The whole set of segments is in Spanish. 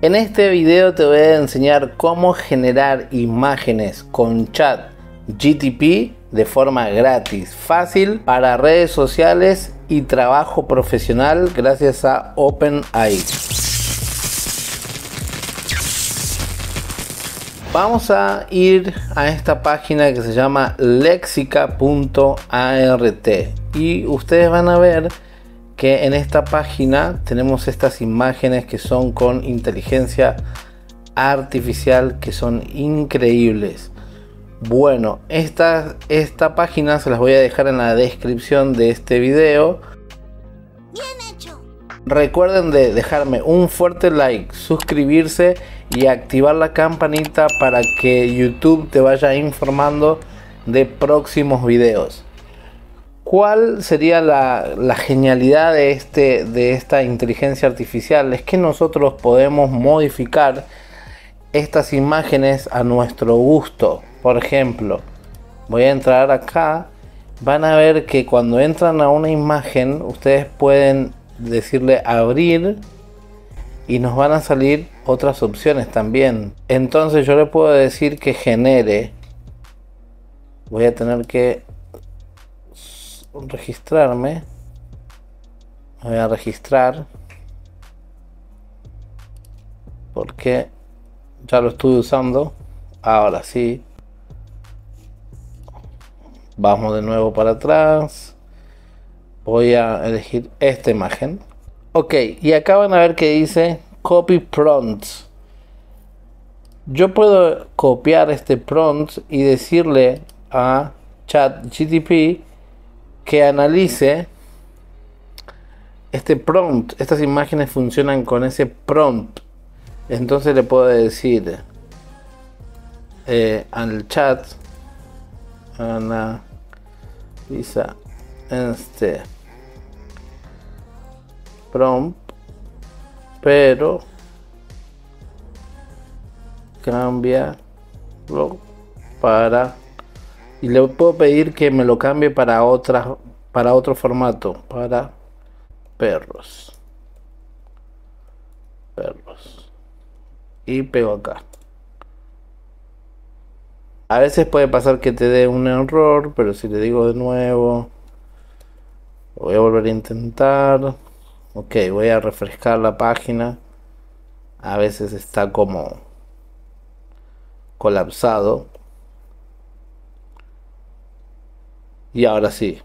En este video te voy a enseñar cómo generar imágenes con chat GTP de forma gratis, fácil para redes sociales y trabajo profesional gracias a OpenAI. Vamos a ir a esta página que se llama lexica.art y ustedes van a ver que en esta página tenemos estas imágenes que son con inteligencia artificial que son increíbles. Bueno, esta, esta página se las voy a dejar en la descripción de este video. Recuerden de dejarme un fuerte like, suscribirse y activar la campanita para que YouTube te vaya informando de próximos videos. ¿Cuál sería la, genialidad de, este, de esta inteligencia artificial? Es que nosotros podemos modificar estas imágenes a nuestro gusto. Por ejemplo, voy a entrar acá. Van a ver que cuando entran a una imagen, ustedes pueden decirle abrir y nos van a salir otras opciones también. Entonces yo le puedo decir que genere. Voy a tener que registrarme. voy a registrar. Porque ya lo estoy usando. Ahora sí. Vamos de nuevo para atrás. Voy a elegir esta imagen. Ok, y acá van a ver que dice copy prompt. Yo puedo copiar este prompt y decirle a chat gtp que analice este prompt. Estas imágenes funcionan con ese prompt. Entonces le puedo decir eh, al chat analiza este prompt, pero Cambia. para y le puedo pedir que me lo cambie para otra para otro formato para perros perros y pego acá a veces puede pasar que te dé un error pero si le digo de nuevo voy a volver a intentar ok voy a refrescar la página a veces está como colapsado Y ahora sí.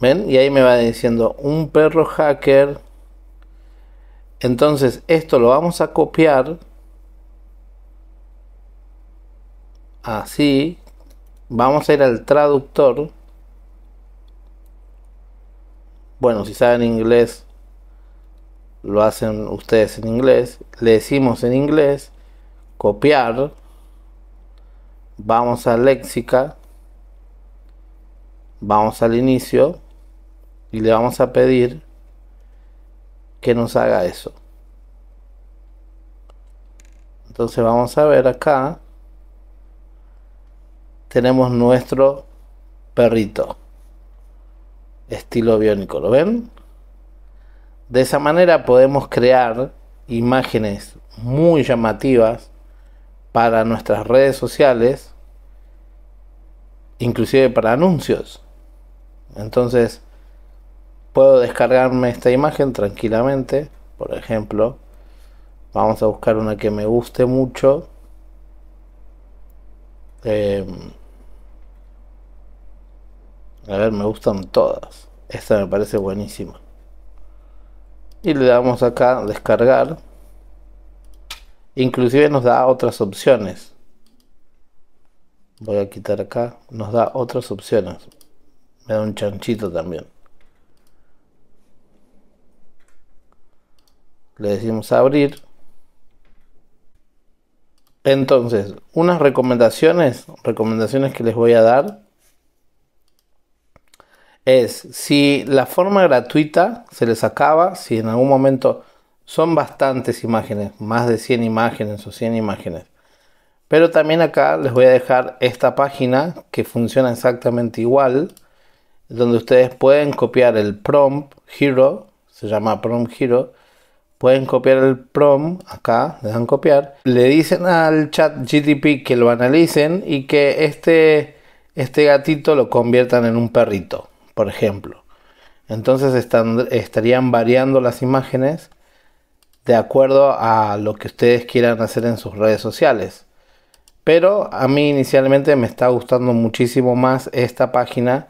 ¿Ven? Y ahí me va diciendo un perro hacker. Entonces esto lo vamos a copiar. Así. Vamos a ir al traductor. Bueno, si saben inglés, lo hacen ustedes en inglés. Le decimos en inglés copiar. Vamos a léxica. Vamos al inicio. Y le vamos a pedir que nos haga eso. Entonces vamos a ver acá. Tenemos nuestro perrito. Estilo biónico. ¿Lo ven? De esa manera podemos crear imágenes muy llamativas para nuestras redes sociales inclusive para anuncios. Entonces, puedo descargarme esta imagen tranquilamente, por ejemplo, vamos a buscar una que me guste mucho. Em, a ver, me gustan todas. Esta me parece buenísima. Y le damos acá descargar. Inclusive nos da otras opciones voy a quitar acá nos da otras opciones me da un chanchito también le decimos abrir entonces unas recomendaciones recomendaciones que les voy a dar es si la forma gratuita se les acaba si en algún momento son bastantes imágenes más de 100 imágenes o 100 imágenes pero también acá les voy a dejar esta página que funciona exactamente igual, donde ustedes pueden copiar el prompt hero, se llama prompt hero, pueden copiar el prompt acá, le dan copiar, le dicen al chat GTP que lo analicen y que este, este gatito lo conviertan en un perrito, por ejemplo. Entonces estarían variando las imágenes de acuerdo a lo que ustedes quieran hacer en sus redes sociales. Pero a mí inicialmente me está gustando muchísimo más esta página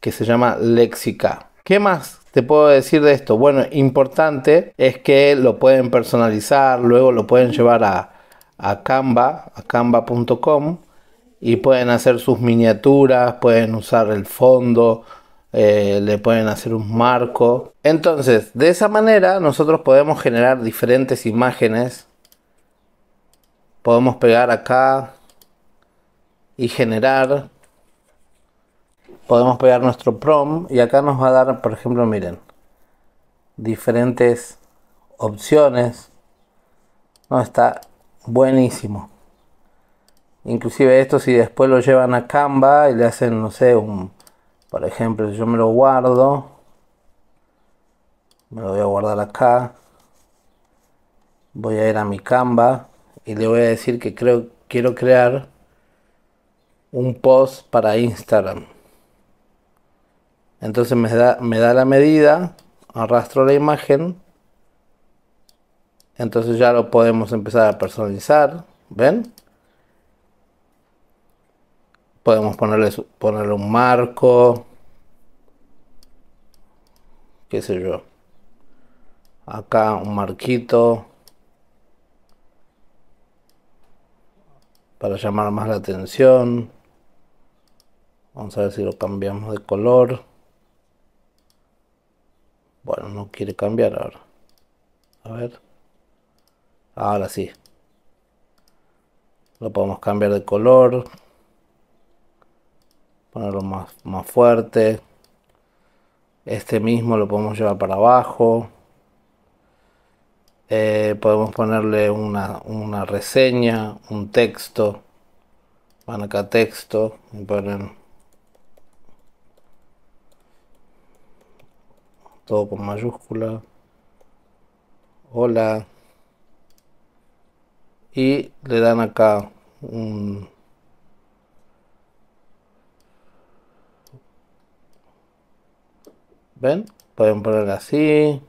que se llama Lexica. ¿Qué más te puedo decir de esto? Bueno, importante es que lo pueden personalizar, luego lo pueden llevar a, Canva, a canva.com y pueden hacer sus miniaturas, pueden usar el fondo, eh, le pueden hacer un marco. Entonces, de esa manera nosotros podemos generar diferentes imágenes podemos pegar acá y generar podemos pegar nuestro prom y acá nos va a dar por ejemplo miren diferentes opciones no está buenísimo inclusive esto si después lo llevan a Canva y le hacen no sé un por ejemplo yo me lo guardo me lo voy a guardar acá voy a ir a mi Canva y le voy a decir que creo, quiero crear un post para Instagram. Entonces me da, me da la medida, arrastro la imagen. Entonces ya lo podemos empezar a personalizar. ¿Ven? Podemos ponerle, ponerle un marco. ¿Qué sé yo? Acá un marquito. para llamar más la atención. Vamos a ver si lo cambiamos de color. Bueno, no quiere cambiar ahora. A ver. Ahora sí. Lo podemos cambiar de color. Ponerlo más, más fuerte. Este mismo lo podemos llevar para abajo. Eh, podemos ponerle una, una, reseña, un texto. Van acá texto y ponen todo con mayúscula. Hola. Y le dan acá un ¿Ven? Pueden poner así.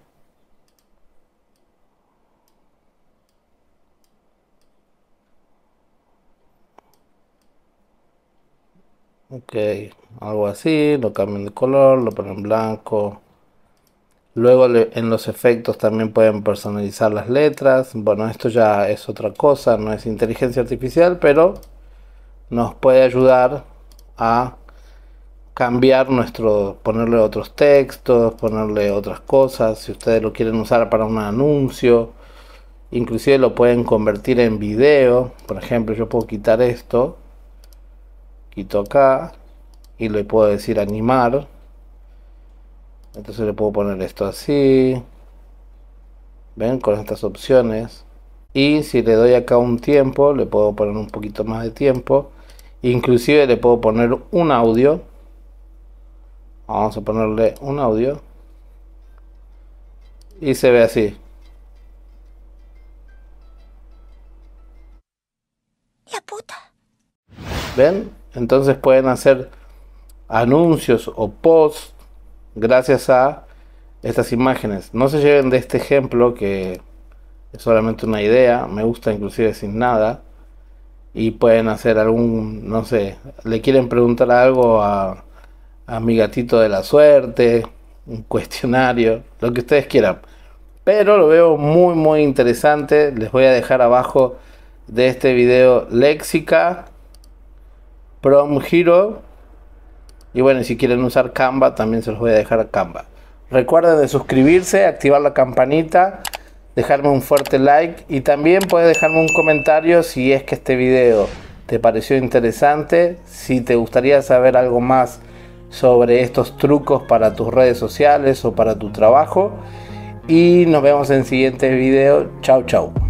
ok algo así lo cambian de color lo ponen blanco luego en los efectos también pueden personalizar las letras bueno esto ya es otra cosa no es inteligencia artificial pero nos puede ayudar a cambiar nuestro ponerle otros textos ponerle otras cosas si ustedes lo quieren usar para un anuncio inclusive lo pueden convertir en video por ejemplo yo puedo quitar esto acá y le puedo decir animar entonces le puedo poner esto así ven con estas opciones y si le doy acá un tiempo le puedo poner un poquito más de tiempo inclusive le puedo poner un audio vamos a ponerle un audio y se ve así la puta ven entonces pueden hacer anuncios o posts gracias a estas imágenes. No se lleven de este ejemplo que es solamente una idea, me gusta inclusive sin nada. Y pueden hacer algún, no sé, le quieren preguntar algo a, a mi gatito de la suerte, un cuestionario, lo que ustedes quieran. Pero lo veo muy muy interesante, les voy a dejar abajo de este video léxica Prom Hero. Y bueno, si quieren usar Canva, también se los voy a dejar a Canva. Recuerden de suscribirse, activar la campanita, dejarme un fuerte like y también puedes dejarme un comentario si es que este video te pareció interesante, si te gustaría saber algo más sobre estos trucos para tus redes sociales o para tu trabajo. Y nos vemos en el siguiente video. Chao, chao.